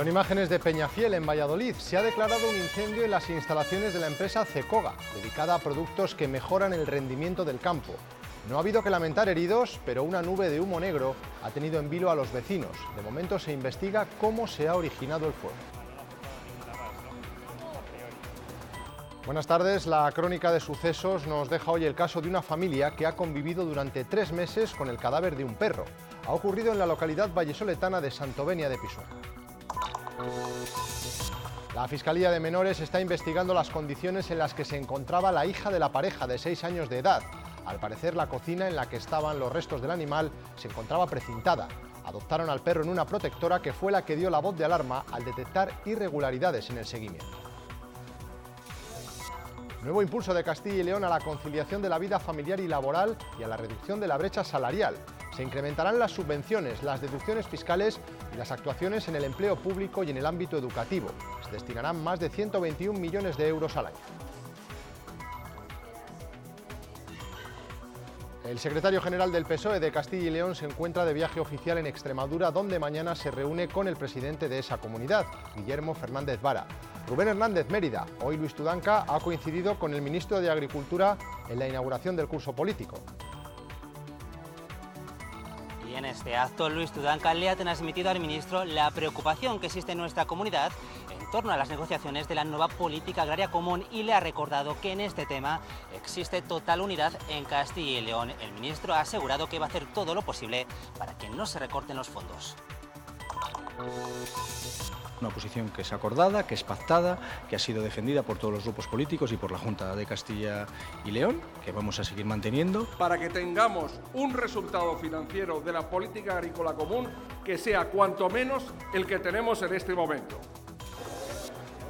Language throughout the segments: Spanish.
Son imágenes de Peñafiel en Valladolid. Se ha declarado un incendio en las instalaciones de la empresa Cecoga, dedicada a productos que mejoran el rendimiento del campo. No ha habido que lamentar heridos, pero una nube de humo negro ha tenido en vilo a los vecinos. De momento se investiga cómo se ha originado el fuego. Buenas tardes, la crónica de sucesos nos deja hoy el caso de una familia que ha convivido durante tres meses con el cadáver de un perro. Ha ocurrido en la localidad vallesoletana de Santovenia de Pisuerga. La Fiscalía de Menores está investigando las condiciones en las que se encontraba la hija de la pareja de 6 años de edad. Al parecer, la cocina en la que estaban los restos del animal se encontraba precintada. Adoptaron al perro en una protectora que fue la que dio la voz de alarma al detectar irregularidades en el seguimiento. Nuevo impulso de Castilla y León a la conciliación de la vida familiar y laboral y a la reducción de la brecha salarial. Se incrementarán las subvenciones, las deducciones fiscales y las actuaciones en el empleo público y en el ámbito educativo. Se destinarán más de 121 millones de euros al año. El secretario general del PSOE de Castilla y León se encuentra de viaje oficial en Extremadura, donde mañana se reúne con el presidente de esa comunidad, Guillermo Fernández Vara. Rubén Hernández Mérida, hoy Luis Tudanca, ha coincidido con el ministro de Agricultura en la inauguración del curso político. Y en este acto, Luis Tudanca le ha transmitido al ministro la preocupación que existe en nuestra comunidad en torno a las negociaciones de la nueva política agraria común y le ha recordado que en este tema existe total unidad en Castilla y León. El ministro ha asegurado que va a hacer todo lo posible para que no se recorten los fondos. Una posición que es acordada, que es pactada, que ha sido defendida por todos los grupos políticos y por la Junta de Castilla y León, que vamos a seguir manteniendo. Para que tengamos un resultado financiero de la política agrícola común que sea cuanto menos el que tenemos en este momento.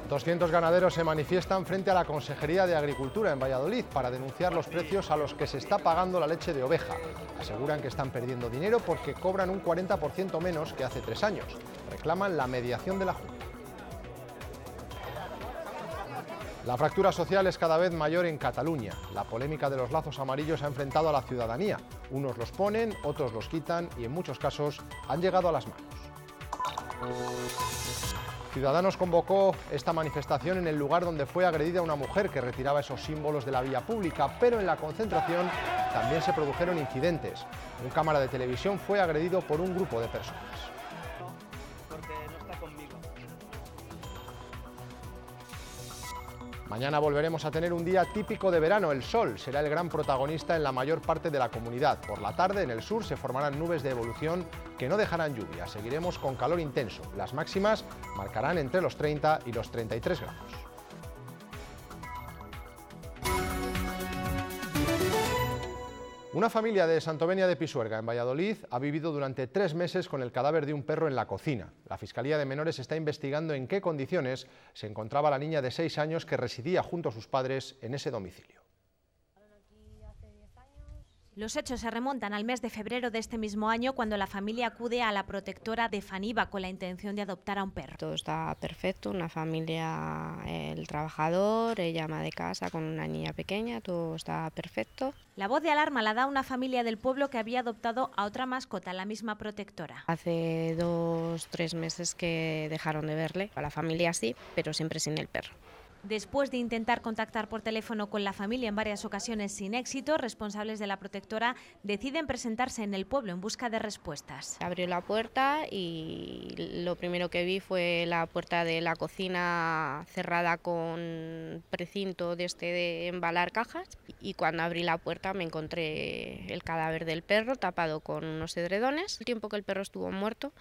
200 ganaderos se manifiestan frente a la Consejería de Agricultura en Valladolid para denunciar los precios a los que se está pagando la leche de oveja. Aseguran que están perdiendo dinero porque cobran un 40% menos que hace tres años reclaman la mediación de la Junta. La fractura social es cada vez mayor en Cataluña. La polémica de los lazos amarillos ha enfrentado a la ciudadanía. Unos los ponen, otros los quitan y en muchos casos han llegado a las manos. Ciudadanos convocó esta manifestación en el lugar donde fue agredida una mujer que retiraba esos símbolos de la vía pública, pero en la concentración también se produjeron incidentes. Un cámara de televisión fue agredido por un grupo de personas. Mañana volveremos a tener un día típico de verano. El sol será el gran protagonista en la mayor parte de la comunidad. Por la tarde, en el sur, se formarán nubes de evolución que no dejarán lluvia. Seguiremos con calor intenso. Las máximas marcarán entre los 30 y los 33 grados. Una familia de Santovenia de Pisuerga, en Valladolid, ha vivido durante tres meses con el cadáver de un perro en la cocina. La Fiscalía de Menores está investigando en qué condiciones se encontraba la niña de seis años que residía junto a sus padres en ese domicilio. Los hechos se remontan al mes de febrero de este mismo año cuando la familia acude a la protectora de Faniva con la intención de adoptar a un perro. Todo está perfecto, una familia, eh, el trabajador, ella ama de casa con una niña pequeña, todo está perfecto. La voz de alarma la da una familia del pueblo que había adoptado a otra mascota, la misma protectora. Hace dos, tres meses que dejaron de verle, a la familia sí, pero siempre sin el perro. Después de intentar contactar por teléfono con la familia en varias ocasiones sin éxito, responsables de la protectora deciden presentarse en el pueblo en busca de respuestas. Abrió la puerta y lo primero que vi fue la puerta de la cocina cerrada con precinto de este de embalar cajas y cuando abrí la puerta me encontré el cadáver del perro tapado con unos edredones. El tiempo que el perro estuvo muerto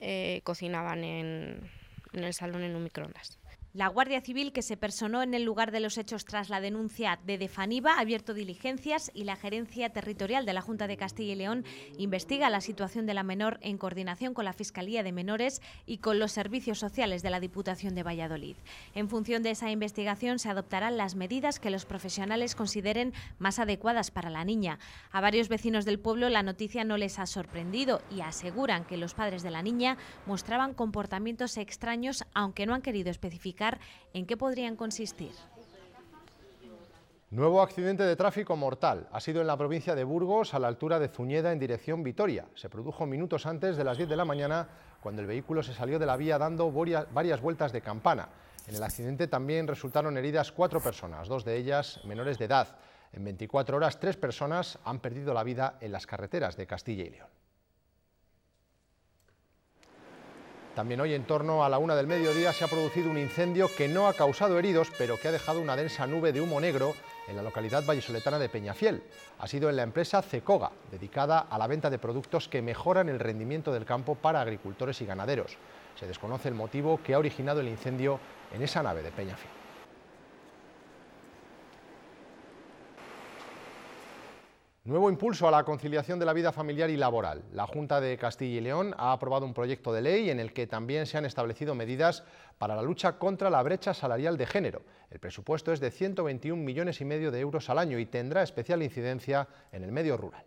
eh, cocinaban en, en el salón en un microondas. La Guardia Civil, que se personó en el lugar de los hechos tras la denuncia de Defaniva, ha abierto diligencias y la Gerencia Territorial de la Junta de Castilla y León investiga la situación de la menor en coordinación con la Fiscalía de Menores y con los servicios sociales de la Diputación de Valladolid. En función de esa investigación se adoptarán las medidas que los profesionales consideren más adecuadas para la niña. A varios vecinos del pueblo la noticia no les ha sorprendido y aseguran que los padres de la niña mostraban comportamientos extraños aunque no han querido especificar en qué podrían consistir. Nuevo accidente de tráfico mortal. Ha sido en la provincia de Burgos, a la altura de Zuñeda, en dirección Vitoria. Se produjo minutos antes de las 10 de la mañana, cuando el vehículo se salió de la vía dando varias vueltas de campana. En el accidente también resultaron heridas cuatro personas, dos de ellas menores de edad. En 24 horas, tres personas han perdido la vida en las carreteras de Castilla y León. También hoy, en torno a la una del mediodía, se ha producido un incendio que no ha causado heridos, pero que ha dejado una densa nube de humo negro en la localidad vallisoletana de Peñafiel. Ha sido en la empresa Cecoga, dedicada a la venta de productos que mejoran el rendimiento del campo para agricultores y ganaderos. Se desconoce el motivo que ha originado el incendio en esa nave de Peñafiel. Nuevo impulso a la conciliación de la vida familiar y laboral. La Junta de Castilla y León ha aprobado un proyecto de ley en el que también se han establecido medidas para la lucha contra la brecha salarial de género. El presupuesto es de 121 millones y medio de euros al año y tendrá especial incidencia en el medio rural.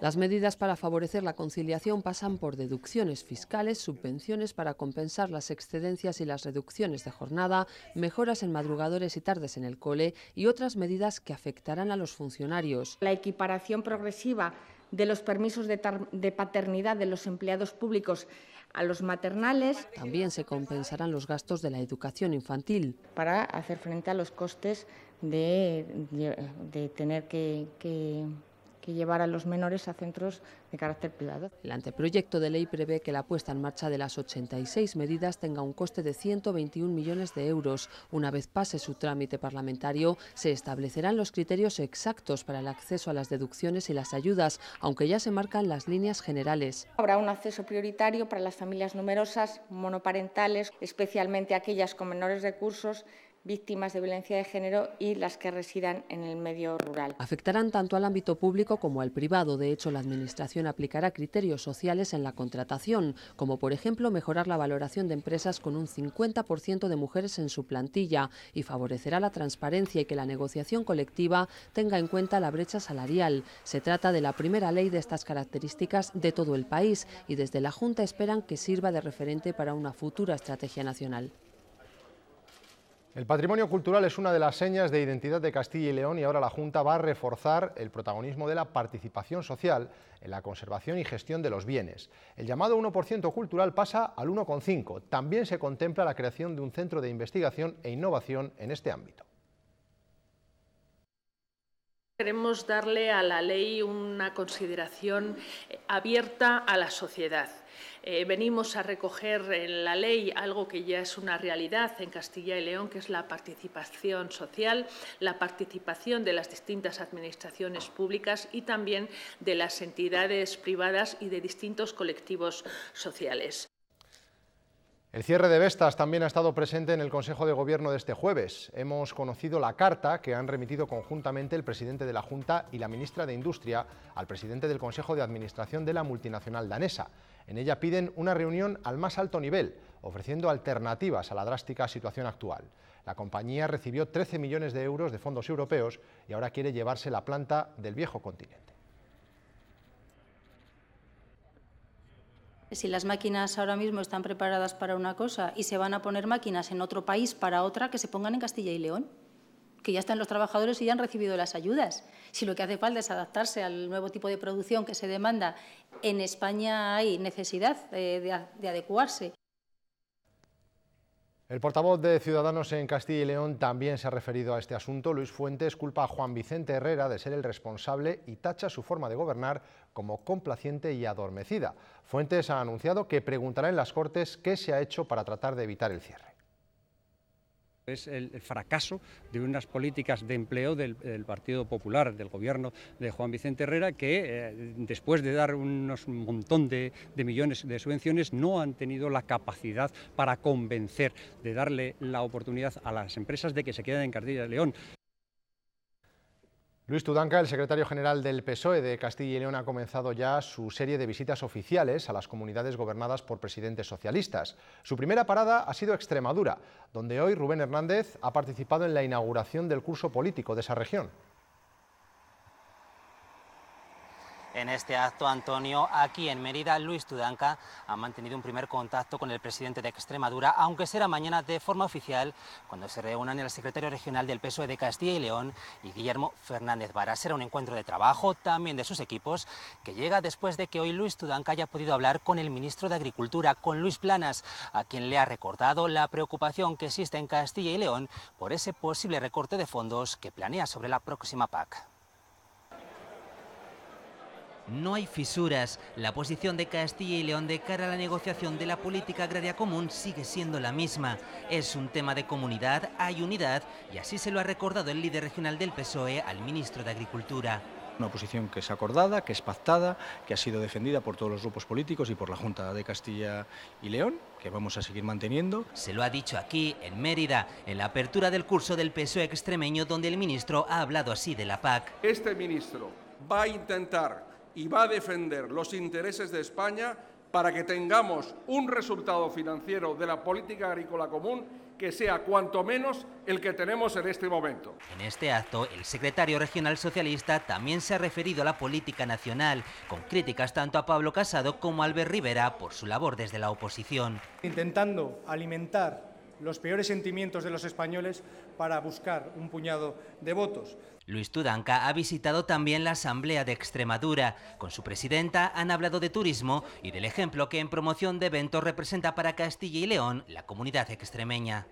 Las medidas para favorecer la conciliación pasan por deducciones fiscales, subvenciones para compensar las excedencias y las reducciones de jornada, mejoras en madrugadores y tardes en el cole y otras medidas que afectarán a los funcionarios. La equiparación progresiva de los permisos de, paternidad de los empleados públicos a los maternales. También se compensarán los gastos de la educación infantil. Para hacer frente a los costes de, tener que que llevar a los menores a centros de carácter privado. El anteproyecto de ley prevé que la puesta en marcha de las 86 medidas tenga un coste de 121 millones de euros. Una vez pase su trámite parlamentario, se establecerán los criterios exactos para el acceso a las deducciones y las ayudas, aunque ya se marcan las líneas generales. Habrá un acceso prioritario para las familias numerosas, monoparentales, especialmente aquellas con menores recursos víctimas de violencia de género y las que residan en el medio rural. Afectarán tanto al ámbito público como al privado. De hecho, la Administración aplicará criterios sociales en la contratación, como por ejemplo mejorar la valoración de empresas con un 50% de mujeres en su plantilla y favorecerá la transparencia y que la negociación colectiva tenga en cuenta la brecha salarial. Se trata de la primera ley de estas características de todo el país y desde la Junta esperan que sirva de referente para una futura estrategia nacional. El patrimonio cultural es una de las señas de identidad de Castilla y León y ahora la Junta va a reforzar el protagonismo de la participación social en la conservación y gestión de los bienes. El llamado 1% cultural pasa al 1,5. También se contempla la creación de un centro de investigación e innovación en este ámbito. Queremos darle a la ley una consideración abierta a la sociedad eh, venimos a recoger en la ley algo que ya es una realidad en Castilla y León, que es la participación social, la participación de las distintas administraciones públicas y también de las entidades privadas y de distintos colectivos sociales. El cierre de Vestas también ha estado presente en el Consejo de Gobierno de este jueves. Hemos conocido la carta que han remitido conjuntamente el presidente de la Junta y la ministra de Industria al presidente del Consejo de Administración de la multinacional danesa. En ella piden una reunión al más alto nivel, ofreciendo alternativas a la drástica situación actual. La compañía recibió 13 millones de euros de fondos europeos y ahora quiere llevarse la planta del viejo continente. Si las máquinas ahora mismo están preparadas para una cosa y se van a poner máquinas en otro país para otra, que se pongan en Castilla y León que ya están los trabajadores y ya han recibido las ayudas. Si lo que hace falta es adaptarse al nuevo tipo de producción que se demanda, en España hay necesidad eh, de, adecuarse. El portavoz de Ciudadanos en Castilla y León también se ha referido a este asunto. Luis Fuentes culpa a Juan Vicente Herrera de ser el responsable y tacha su forma de gobernar como complaciente y adormecida. Fuentes ha anunciado que preguntará en las Cortes qué se ha hecho para tratar de evitar el cierre. Es el, fracaso de unas políticas de empleo del, Partido Popular, del gobierno de Juan Vicente Herrera, que eh, después de dar un montón de, millones de subvenciones no han tenido la capacidad para convencer, de darle la oportunidad a las empresas de que se queden en Cartilla y León. Luis Tudanca, el secretario general del PSOE de Castilla y León, ha comenzado ya su serie de visitas oficiales a las comunidades gobernadas por presidentes socialistas. Su primera parada ha sido Extremadura, donde hoy Rubén Hernández ha participado en la inauguración del curso político de esa región. en este acto, Antonio, aquí en Mérida, Luis Tudanca ha mantenido un primer contacto con el presidente de Extremadura, aunque será mañana de forma oficial cuando se reúnan el secretario regional del PSOE de Castilla y León y Guillermo Fernández Vara. Será un encuentro de trabajo también de sus equipos que llega después de que hoy Luis Tudanca haya podido hablar con el ministro de Agricultura, con Luis Planas, a quien le ha recordado la preocupación que existe en Castilla y León por ese posible recorte de fondos que planea sobre la próxima PAC. No hay fisuras. La posición de Castilla y León de cara a la negociación de la política agraria común sigue siendo la misma. Es un tema de comunidad, hay unidad y así se lo ha recordado el líder regional del PSOE al ministro de Agricultura. Una posición que es acordada, que es pactada, que ha sido defendida por todos los grupos políticos y por la Junta de Castilla y León, que vamos a seguir manteniendo. Se lo ha dicho aquí, en Mérida, en la apertura del curso del PSOE extremeño, donde el ministro ha hablado así de la PAC. Este ministro va a intentar y va a defender los intereses de España para que tengamos un resultado financiero de la política agrícola común que sea cuanto menos el que tenemos en este momento. En este acto, el secretario regional socialista también se ha referido a la política nacional, con críticas tanto a Pablo Casado como a Albert Rivera por su labor desde la oposición. Intentando alimentar los peores sentimientos de los españoles para buscar un puñado de votos. Luis Tudanca ha visitado también la Asamblea de Extremadura. Con su presidenta han hablado de turismo y del ejemplo que en promoción de eventos representa para Castilla y León la comunidad extremeña.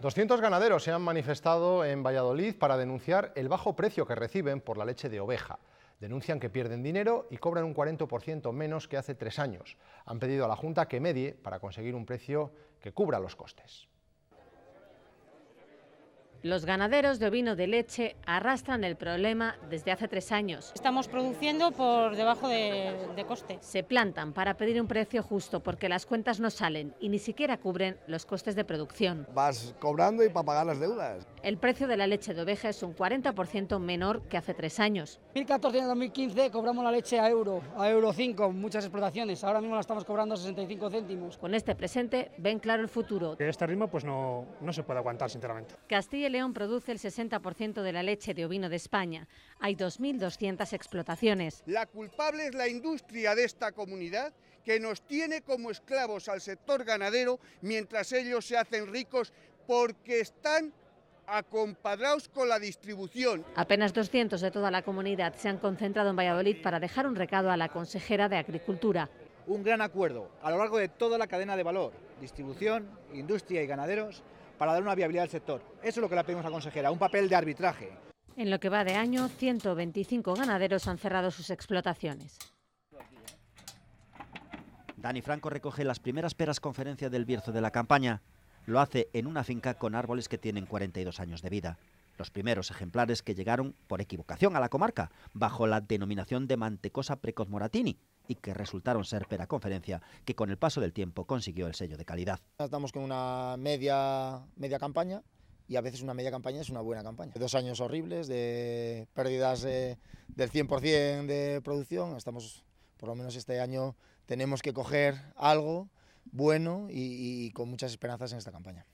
200 ganaderos se han manifestado en Valladolid para denunciar el bajo precio que reciben por la leche de oveja. Denuncian que pierden dinero y cobran un 40% menos que hace tres años. Han pedido a la Junta que medie para conseguir un precio que cubra los costes. Los ganaderos de ovino de leche arrastran el problema desde hace tres años. Estamos produciendo por debajo de, coste. Se plantan para pedir un precio justo porque las cuentas no salen y ni siquiera cubren los costes de producción. Vas cobrando y para pagar las deudas. El precio de la leche de oveja es un 40% menor que hace tres años. 2014-2015 y cobramos la leche a euro, a euro 5, muchas explotaciones. Ahora mismo la estamos cobrando 65 céntimos. Con este presente ven claro el futuro. Este ritmo pues no, no se puede aguantar, sinceramente. León produce el 60% de la leche de ovino de España. Hay 2.200 explotaciones. La culpable es la industria de esta comunidad que nos tiene como esclavos al sector ganadero mientras ellos se hacen ricos porque están acompadrados con la distribución. Apenas 200 de toda la comunidad se han concentrado en Valladolid para dejar un recado a la consejera de Agricultura. Un gran acuerdo a lo largo de toda la cadena de valor, distribución, industria y ganaderos para dar una viabilidad al sector. Eso es lo que le pedimos a la consejera, un papel de arbitraje. En lo que va de año, 125 ganaderos han cerrado sus explotaciones. Dani Franco recoge las primeras peras conferencia del Bierzo de la campaña. Lo hace en una finca con árboles que tienen 42 años de vida. Los primeros ejemplares que llegaron por equivocación a la comarca, bajo la denominación de Mantecosa Moratini y que resultaron ser Pera Conferencia, que con el paso del tiempo consiguió el sello de calidad. Estamos con una media, media campaña y a veces una media campaña es una buena campaña. Dos años horribles de pérdidas eh, del 100% de producción, estamos por lo menos este año tenemos que coger algo bueno y con muchas esperanzas en esta campaña.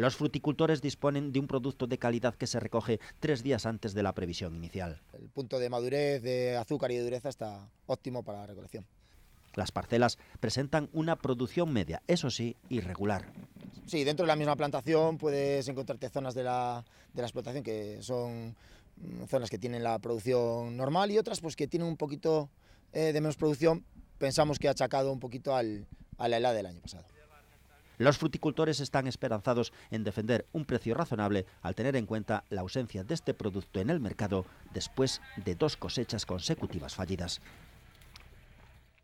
Los fruticultores disponen de un producto de calidad que se recoge tres días antes de la previsión inicial. El punto de madurez de azúcar y de dureza está óptimo para la recolección. Las parcelas presentan una producción media, eso sí, irregular. Sí, dentro de la misma plantación puedes encontrarte zonas de la, explotación que son mm, zonas que tienen la producción normal y otras pues que tienen un poquito eh, de menos producción. Pensamos que ha achacado un poquito a la helada del año pasado. Los fruticultores están esperanzados en defender un precio razonable al tener en cuenta la ausencia de este producto en el mercado después de dos cosechas consecutivas fallidas.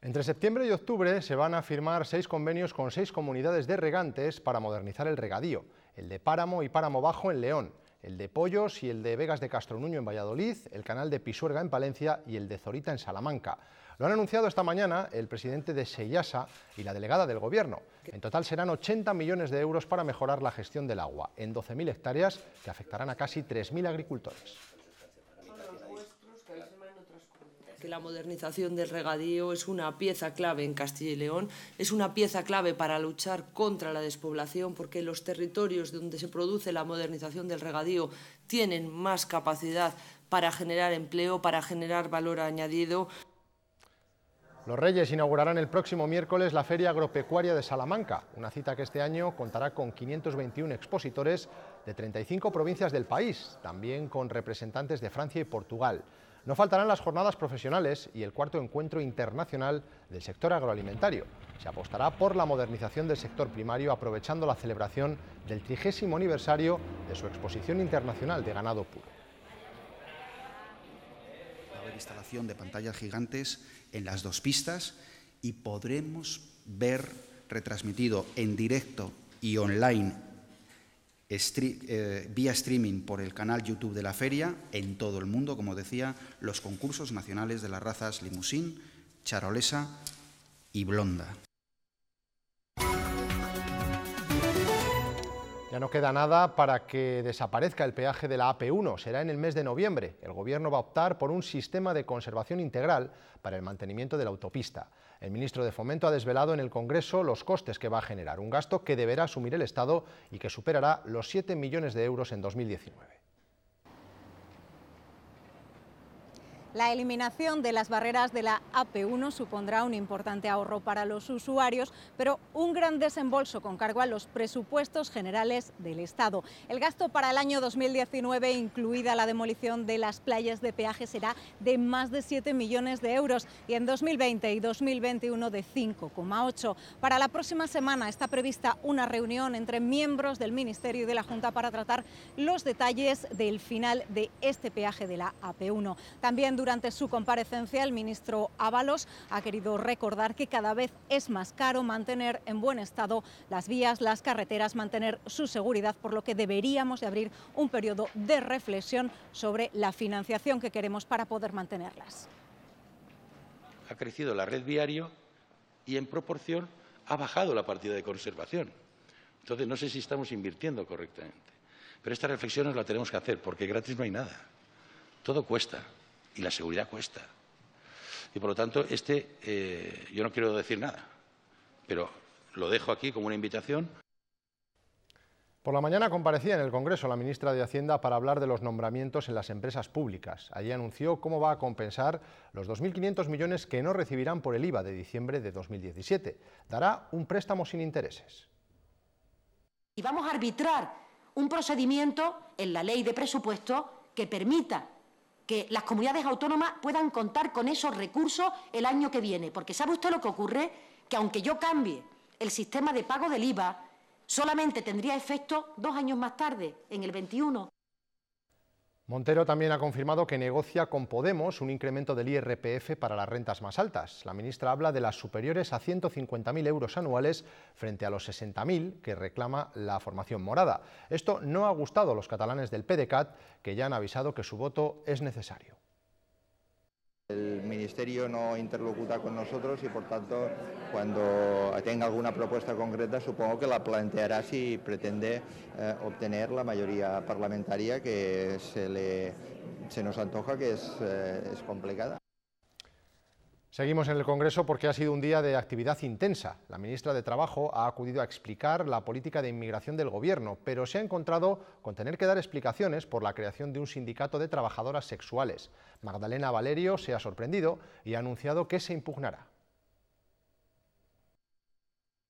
Entre septiembre y octubre se van a firmar seis convenios con seis comunidades de regantes para modernizar el regadío, el de Páramo y Páramo Bajo en León el de Pollos y el de Vegas de Castronuño en Valladolid, el canal de Pisuerga en Palencia y el de Zorita en Salamanca. Lo han anunciado esta mañana el presidente de Sellasa y la delegada del Gobierno. En total serán 80 millones de euros para mejorar la gestión del agua en 12.000 hectáreas que afectarán a casi 3.000 agricultores que la modernización del regadío es una pieza clave en Castilla y León, es una pieza clave para luchar contra la despoblación, porque los territorios donde se produce la modernización del regadío tienen más capacidad para generar empleo, para generar valor añadido. Los Reyes inaugurarán el próximo miércoles la Feria Agropecuaria de Salamanca, una cita que este año contará con 521 expositores de 35 provincias del país, también con representantes de Francia y Portugal. No faltarán las jornadas profesionales y el cuarto encuentro internacional del sector agroalimentario. Se apostará por la modernización del sector primario aprovechando la celebración del trigésimo aniversario de su exposición internacional de ganado puro. Habrá instalación de pantallas gigantes en las dos pistas y podremos ver retransmitido en directo y online eh, vía streaming por el canal YouTube de la feria en todo el mundo, como decía, los concursos nacionales de las razas limusín, charolesa y blonda. Ya no queda nada para que desaparezca el peaje de la AP1. Será en el mes de noviembre. El Gobierno va a optar por un sistema de conservación integral para el mantenimiento de la autopista. El ministro de Fomento ha desvelado en el Congreso los costes que va a generar, un gasto que deberá asumir el Estado y que superará los 7 millones de euros en 2019. La eliminación de las barreras de la AP1 supondrá un importante ahorro para los usuarios, pero un gran desembolso con cargo a los presupuestos generales del Estado. El gasto para el año 2019, incluida la demolición de las playas de peaje, será de más de 7 millones de euros y en 2020 y 2021 de 5,8. Para la próxima semana está prevista una reunión entre miembros del Ministerio y de la Junta para tratar los detalles del final de este peaje de la AP1. También durante su comparecencia, el ministro Ábalos ha querido recordar que cada vez es más caro mantener en buen estado las vías, las carreteras, mantener su seguridad, por lo que deberíamos de abrir un periodo de reflexión sobre la financiación que queremos para poder mantenerlas. Ha crecido la red viario y en proporción ha bajado la partida de conservación. Entonces, no sé si estamos invirtiendo correctamente. Pero esta reflexiones la tenemos que hacer porque gratis no hay nada. Todo cuesta y la seguridad cuesta. Y por lo tanto, este, eh, yo no quiero decir nada, pero lo dejo aquí como una invitación. Por la mañana comparecía en el Congreso la ministra de Hacienda para hablar de los nombramientos en las empresas públicas. Allí anunció cómo va a compensar los 2.500 millones que no recibirán por el IVA de diciembre de 2017. Dará un préstamo sin intereses. Y vamos a arbitrar un procedimiento en la ley de presupuesto que permita que las comunidades autónomas puedan contar con esos recursos el año que viene. Porque ¿sabe usted lo que ocurre? Que aunque yo cambie el sistema de pago del IVA, solamente tendría efecto dos años más tarde, en el 21. Montero también ha confirmado que negocia con Podemos un incremento del IRPF para las rentas más altas. La ministra habla de las superiores a 150.000 euros anuales frente a los 60.000 que reclama la formación morada. Esto no ha gustado a los catalanes del PDCAT, que ya han avisado que su voto es necesario. El Ministerio no interlocuta con nosotros y, por tanto, cuando tenga alguna propuesta concreta, supongo que la planteará si pretende eh, obtener la mayoría parlamentaria que se, le, se nos antoja que es eh, complicada. Seguimos en el Congreso porque ha sido un día de actividad intensa. La ministra de Trabajo ha acudido a explicar la política de inmigración del Gobierno, pero se ha encontrado con tener que dar explicaciones por la creación de un sindicato de trabajadoras sexuales. Magdalena Valerio se ha sorprendido y ha anunciado que se impugnará.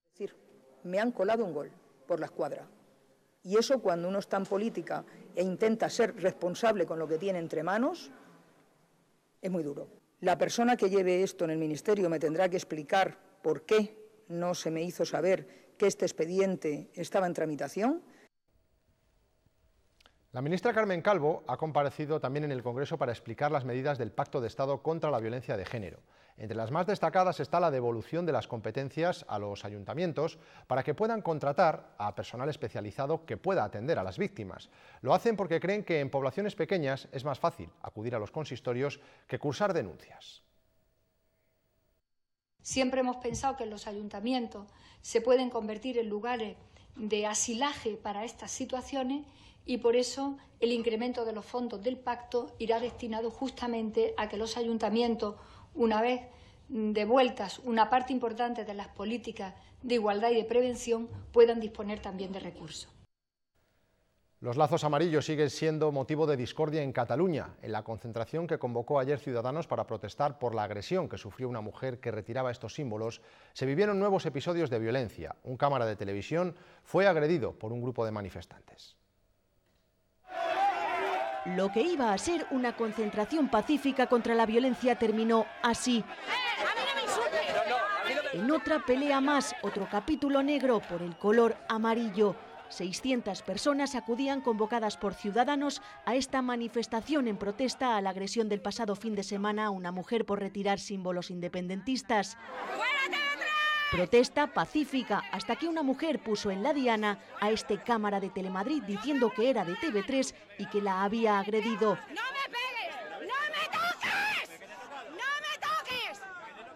Es decir, me han colado un gol por la escuadra. Y eso cuando uno está en política e intenta ser responsable con lo que tiene entre manos, es muy duro. La persona que lleve esto en el Ministerio me tendrá que explicar por qué no se me hizo saber que este expediente estaba en tramitación. La ministra Carmen Calvo ha comparecido también en el Congreso para explicar las medidas del Pacto de Estado contra la Violencia de Género. Entre las más destacadas está la devolución de las competencias a los ayuntamientos para que puedan contratar a personal especializado que pueda atender a las víctimas. Lo hacen porque creen que en poblaciones pequeñas es más fácil acudir a los consistorios que cursar denuncias. Siempre hemos pensado que los ayuntamientos se pueden convertir en lugares de asilaje para estas situaciones y por eso el incremento de los fondos del pacto irá destinado justamente a que los ayuntamientos una vez devueltas una parte importante de las políticas de igualdad y de prevención puedan disponer también de recursos. Los lazos amarillos siguen siendo motivo de discordia en Cataluña, en la concentración que convocó ayer Ciudadanos para protestar por la agresión que sufrió una mujer que retiraba estos símbolos, se vivieron nuevos episodios de violencia. Un cámara de televisión fue agredido por un grupo de manifestantes. Lo que iba a ser una concentración pacífica contra la violencia terminó así. En otra pelea más, otro capítulo negro por el color amarillo. 600 personas acudían convocadas por ciudadanos a esta manifestación en protesta a la agresión del pasado fin de semana a una mujer por retirar símbolos independentistas. Protesta pacífica hasta que una mujer puso en la diana a este cámara de Telemadrid diciendo que era de TV3 y que la había agredido. ¡No ¡No ¡No me me me ¡Me toques! toques!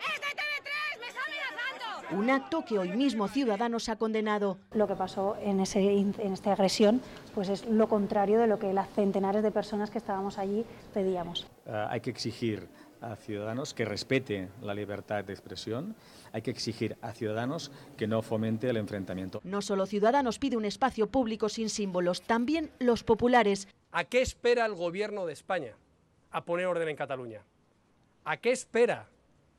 ¡Es TV3! Un acto que hoy mismo Ciudadanos ha condenado. Lo que pasó en, ese, en esta agresión pues es lo contrario de lo que las centenares de personas que estábamos allí pedíamos. Ah, hay que exigir a ciudadanos que respete la libertad de expresión, hay que exigir a ciudadanos que no fomente el enfrentamiento. No solo Ciudadanos pide un espacio público sin símbolos, también los populares. ¿A qué espera el gobierno de España a poner orden en Cataluña? ¿A qué espera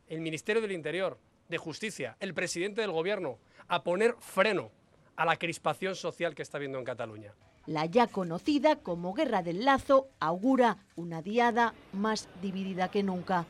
el Ministerio del Interior, de Justicia, el presidente del gobierno a poner freno a la crispación social que está habiendo en Cataluña. La ya conocida como Guerra del Lazo augura una diada más dividida que nunca.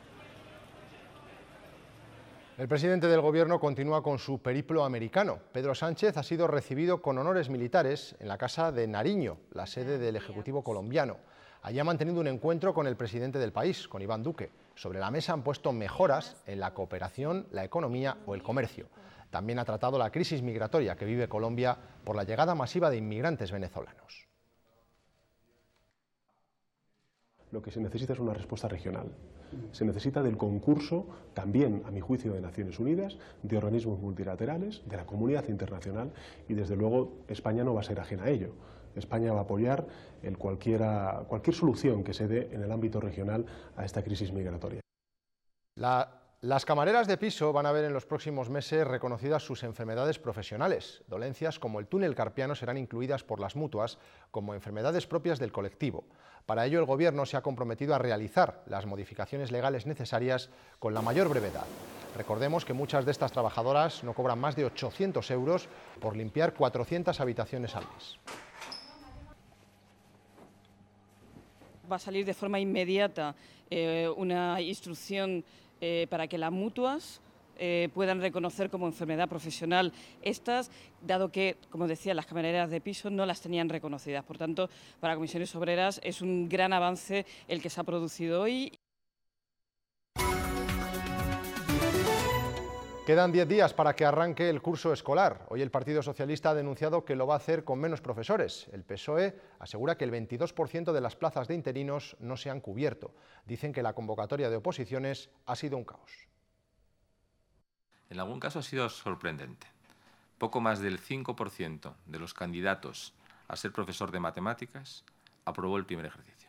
El presidente del Gobierno continúa con su periplo americano. Pedro Sánchez ha sido recibido con honores militares en la Casa de Nariño, la sede del Ejecutivo colombiano. Allí ha mantenido un encuentro con el presidente del país, con Iván Duque. Sobre la mesa han puesto mejoras en la cooperación, la economía o el comercio. También ha tratado la crisis migratoria que vive Colombia por la llegada masiva de inmigrantes venezolanos. Lo que se necesita es una respuesta regional. Se necesita del concurso, también, a mi juicio, de Naciones Unidas, de organismos multilaterales, de la comunidad internacional y, desde luego, España no va a ser ajena a ello. España va a apoyar cualquier solución que se dé en el ámbito regional a esta crisis migratoria. La las camareras de piso van a ver en los próximos meses reconocidas sus enfermedades profesionales. Dolencias como el túnel carpiano serán incluidas por las mutuas como enfermedades propias del colectivo. Para ello, el Gobierno se ha comprometido a realizar las modificaciones legales necesarias con la mayor brevedad. Recordemos que muchas de estas trabajadoras no cobran más de 800 euros por limpiar 400 habitaciones al mes. Va a salir de forma inmediata eh, una instrucción eh, para que las mutuas eh, puedan reconocer como enfermedad profesional estas, dado que, como decía, las camareras de piso no las tenían reconocidas. Por tanto, para comisiones obreras es un gran avance el que se ha producido hoy. Quedan 10 días para que arranque el curso escolar. Hoy el Partido Socialista ha denunciado que lo va a hacer con menos profesores. El PSOE asegura que el 22% de las plazas de interinos no se han cubierto. Dicen que la convocatoria de oposiciones ha sido un caos. En algún caso ha sido sorprendente. Poco más del 5% de los candidatos a ser profesor de matemáticas aprobó el primer ejercicio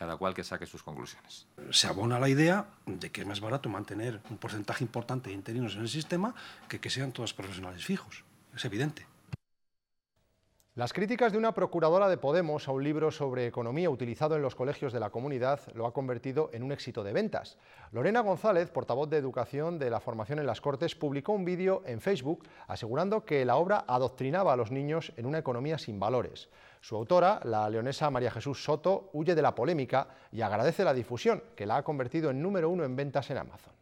cada cual que saque sus conclusiones. Se abona la idea de que es más barato mantener un porcentaje importante de interinos en el sistema que que sean todos profesionales fijos. Es evidente. Las críticas de una procuradora de Podemos a un libro sobre economía utilizado en los colegios de la comunidad lo ha convertido en un éxito de ventas. Lorena González, portavoz de Educación de la Formación en las Cortes, publicó un vídeo en Facebook asegurando que la obra adoctrinaba a los niños en una economía sin valores. Su autora, la leonesa María Jesús Soto, huye de la polémica y agradece la difusión, que la ha convertido en número uno en ventas en Amazon.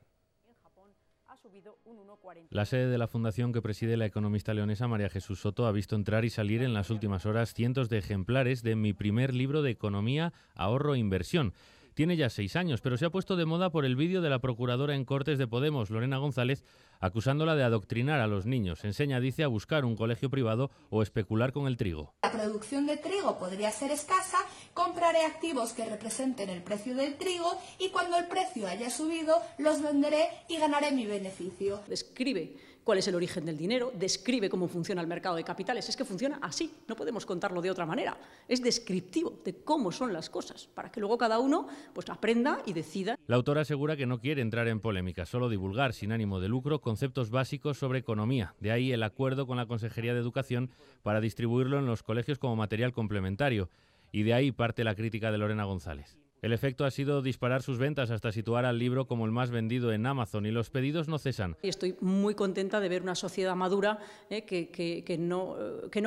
La sede de la fundación que preside la economista leonesa María Jesús Soto ha visto entrar y salir en las últimas horas cientos de ejemplares de mi primer libro de economía, ahorro e inversión. Tiene ya seis años, pero se ha puesto de moda por el vídeo de la procuradora en Cortes de Podemos, Lorena González, acusándola de adoctrinar a los niños. Enseña, dice, a buscar un colegio privado o especular con el trigo. La producción de trigo podría ser escasa, compraré activos que representen el precio del trigo y cuando el precio haya subido los venderé y ganaré mi beneficio. Describe cuál es el origen del dinero, describe cómo funciona el mercado de capitales. Es que funciona así, no podemos contarlo de otra manera. Es descriptivo de cómo son las cosas, para que luego cada uno pues, aprenda y decida. La autora asegura que no quiere entrar en polémica, solo divulgar sin ánimo de lucro conceptos básicos sobre economía. De ahí el acuerdo con la Consejería de Educación para distribuirlo en los colegios como material complementario. Y de ahí parte la crítica de Lorena González. El efecto ha sido disparar sus ventas hasta situar al libro como el más vendido en Amazon y los pedidos no cesan. Estoy muy contenta de ver una sociedad madura eh, eh, que, no,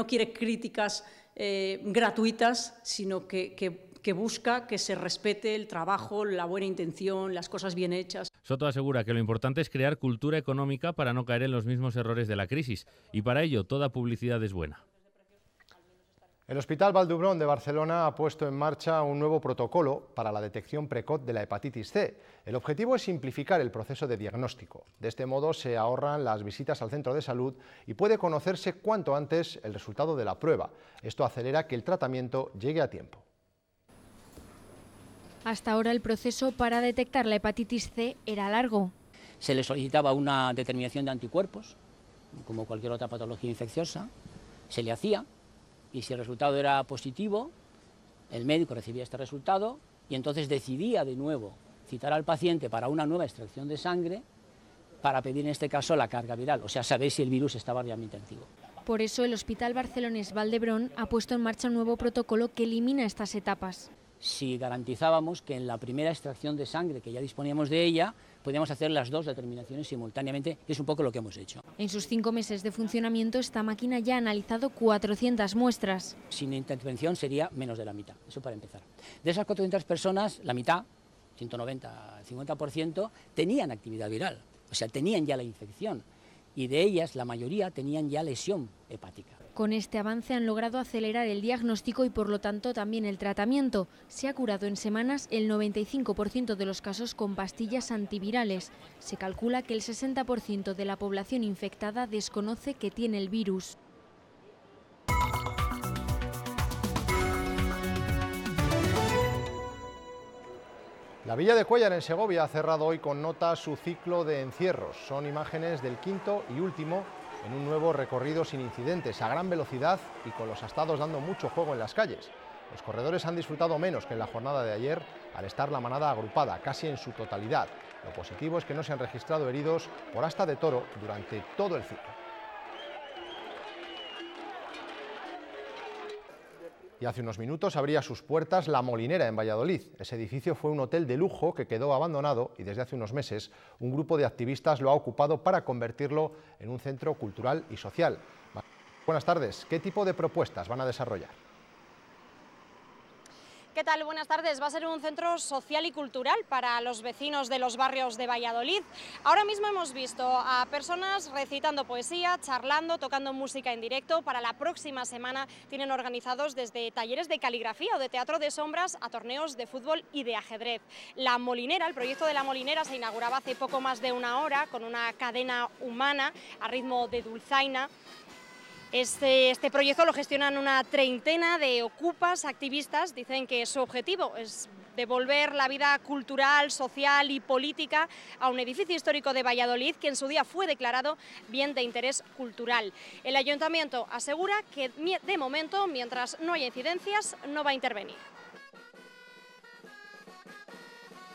quiere críticas eh, gratuitas, sino que busca que se respete el trabajo, la buena intención, las cosas bien hechas. Soto asegura que lo importante es crear cultura económica para no caer en los mismos errores de la crisis y para ello toda publicidad es buena. El Hospital Valdubrón de Barcelona ha puesto en marcha un nuevo protocolo para la detección precoz de la hepatitis C. El objetivo es simplificar el proceso de diagnóstico. De este modo se ahorran las visitas al centro de salud y puede conocerse cuanto antes el resultado de la prueba. Esto acelera que el tratamiento llegue a tiempo. Hasta ahora el proceso para detectar la hepatitis C era largo. Se le solicitaba una determinación de anticuerpos, como cualquier otra patología infecciosa, se le hacía y si el resultado era positivo, el médico recibía este resultado y entonces decidía de nuevo citar al paciente para una nueva extracción de sangre para pedir en este caso la carga viral, o sea, saber si el virus estaba realmente activo. Por eso el Hospital Barcelones Valdebrón ha puesto en marcha un nuevo protocolo que elimina estas etapas si garantizábamos que en la primera extracción de sangre, que ya disponíamos de ella, podíamos hacer las dos determinaciones simultáneamente, que es un poco lo que hemos hecho. En sus cinco meses de funcionamiento, esta máquina ya ha analizado 400 muestras. Sin intervención sería menos de la mitad, eso para empezar. De esas 400 personas, la mitad, 190, 50%, tenían actividad viral, o sea, tenían ya la infección, y de ellas la mayoría tenían ya lesión hepática. Con este avance han logrado acelerar el diagnóstico y por lo tanto también el tratamiento. Se ha curado en semanas el 95% de los casos con pastillas antivirales. Se calcula que el 60% de la población infectada desconoce que tiene el virus. La villa de Cuellar en Segovia ha cerrado hoy con nota su ciclo de encierros. Son imágenes del quinto y último en un nuevo recorrido sin incidentes, a gran velocidad y con los astados dando mucho juego en las calles. Los corredores han disfrutado menos que en la jornada de ayer al estar la manada agrupada casi en su totalidad. Lo positivo es que no se han registrado heridos por hasta de toro durante todo el ciclo. y hace unos minutos abría sus puertas La Molinera en Valladolid. Ese edificio fue un hotel de lujo que quedó abandonado y desde hace unos meses un grupo de activistas lo ha ocupado para convertirlo en un centro cultural y social. Buenas tardes, ¿qué tipo de propuestas van a desarrollar? ¿Qué tal? Buenas tardes. Va a ser un centro social y cultural para los vecinos de los barrios de Valladolid. Ahora mismo hemos visto a personas recitando poesía, charlando, tocando música en directo. Para la próxima semana tienen organizados desde talleres de caligrafía o de teatro de sombras a torneos de fútbol y de ajedrez. La Molinera, el proyecto de La Molinera se inauguraba hace poco más de una hora con una cadena humana a ritmo de dulzaina este, este, proyecto lo gestionan una treintena de ocupas, activistas, dicen que su objetivo es devolver la vida cultural, social y política a un edificio histórico de Valladolid que en su día fue declarado bien de interés cultural. El ayuntamiento asegura que de momento, mientras no haya incidencias, no va a intervenir.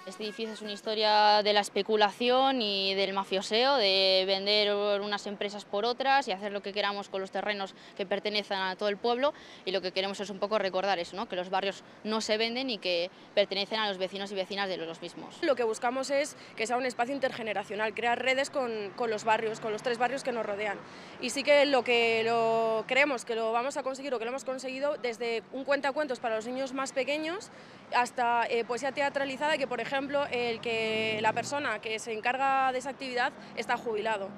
Este edificio es una historia de la especulación y del mafioseo, de vender unas empresas por otras y hacer lo que queramos con los terrenos que pertenecen a todo el pueblo y lo que queremos es un poco recordar eso, que los barrios no se venden y que pertenecen a los vecinos y vecinas de los mismos. Lo que buscamos es que sea un espacio intergeneracional, crear redes con, los barrios, con los tres barrios que nos rodean. Y sí que lo que lo creemos que lo vamos a conseguir o que lo hemos conseguido desde un cuentacuentos para los niños más pequeños hasta eh, poesía teatralizada que, por ejemplo, ejemplo, el que la persona que se encarga de esa actividad está jubilado.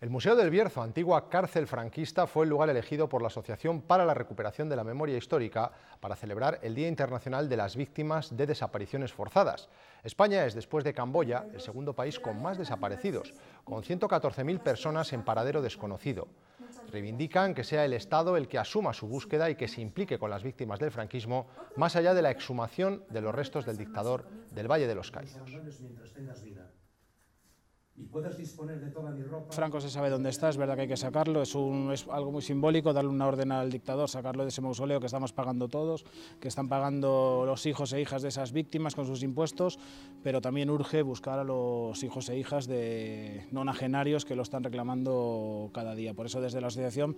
El Museo del Bierzo, antigua cárcel franquista, fue el lugar elegido por la Asociación para la Recuperación de la Memoria Histórica para celebrar el Día Internacional de las Víctimas de Desapariciones Forzadas. España es, después de Camboya, el segundo país con más desaparecidos, con 114.000 personas en paradero desconocido. Reivindican que sea el Estado el que asuma su búsqueda y que se implique con las víctimas del franquismo, más allá de la exhumación de los restos del dictador del Valle de los Caídos y puedes disponer de toda mi ropa. Franco se sabe dónde está, es verdad que hay que sacarlo, es, algo muy simbólico darle una orden al dictador, sacarlo de ese mausoleo que estamos pagando todos, que están pagando los hijos e hijas de esas víctimas con sus impuestos, pero también urge buscar a los hijos e hijas de nonagenarios que lo están reclamando cada día. Por eso desde la asociación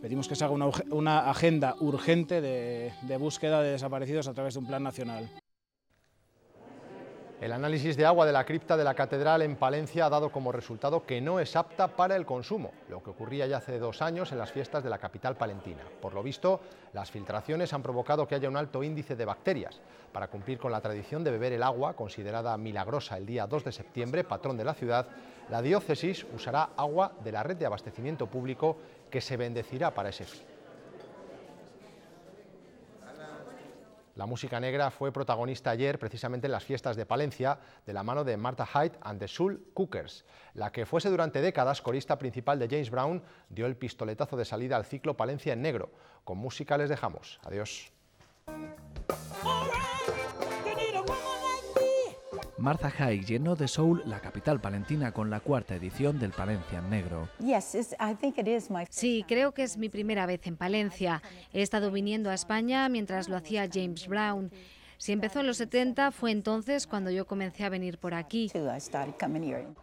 pedimos que se haga una, agenda urgente de búsqueda de desaparecidos a través de un plan nacional. El análisis de agua de la cripta de la catedral en Palencia ha dado como resultado que no es apta para el consumo, lo que ocurría ya hace dos años en las fiestas de la capital palentina. Por lo visto, las filtraciones han provocado que haya un alto índice de bacterias. Para cumplir con la tradición de beber el agua, considerada milagrosa el día 2 de septiembre, patrón de la ciudad, la diócesis usará agua de la red de abastecimiento público que se bendecirá para ese fin. La música negra fue protagonista ayer precisamente en las fiestas de Palencia de la mano de Martha Hyde and the Soul Cookers. La que fuese durante décadas corista principal de James Brown dio el pistoletazo de salida al ciclo Palencia en negro. Con música les dejamos. Adiós. Martha High llenó de soul la capital palentina con la cuarta edición del Palencia Negro. Sí, creo que es mi primera vez en Palencia. He estado viniendo a España mientras lo hacía James Brown. Si empezó en los 70, fue entonces cuando yo comencé a venir por aquí.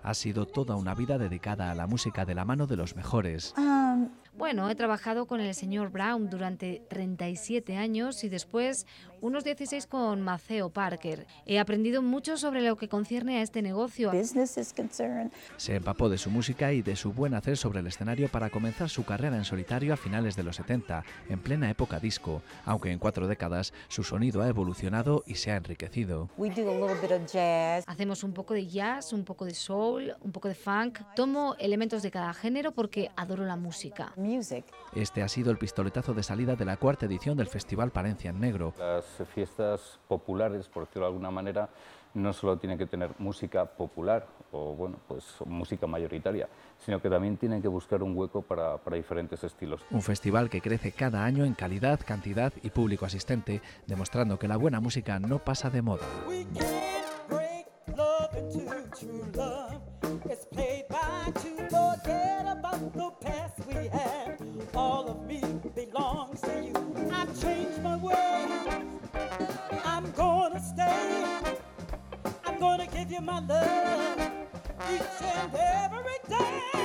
Ha sido toda una vida dedicada a la música de la mano de los mejores. Um, bueno, he trabajado con el señor Brown durante 37 años y después unos 16 con Maceo Parker. He aprendido mucho sobre lo que concierne a este negocio. Se empapó de su música y de su buen hacer sobre el escenario para comenzar su carrera en solitario a finales de los 70, en plena época disco, aunque en cuatro décadas su sonido ha evolucionado y se ha enriquecido. Hacemos un poco de jazz, un poco de soul, un poco de funk. Tomo elementos de cada género porque adoro la música. Este ha sido el pistoletazo de salida de la cuarta edición del Festival Palencia en Negro. Las fiestas populares, por decirlo de alguna manera, no solo tienen que tener música popular o bueno, pues música mayoritaria, sino que también tienen que buscar un hueco para, para, diferentes estilos. Un festival que crece cada año en calidad, cantidad y público asistente, demostrando que la buena música no pasa de moda. give you my love each and every day.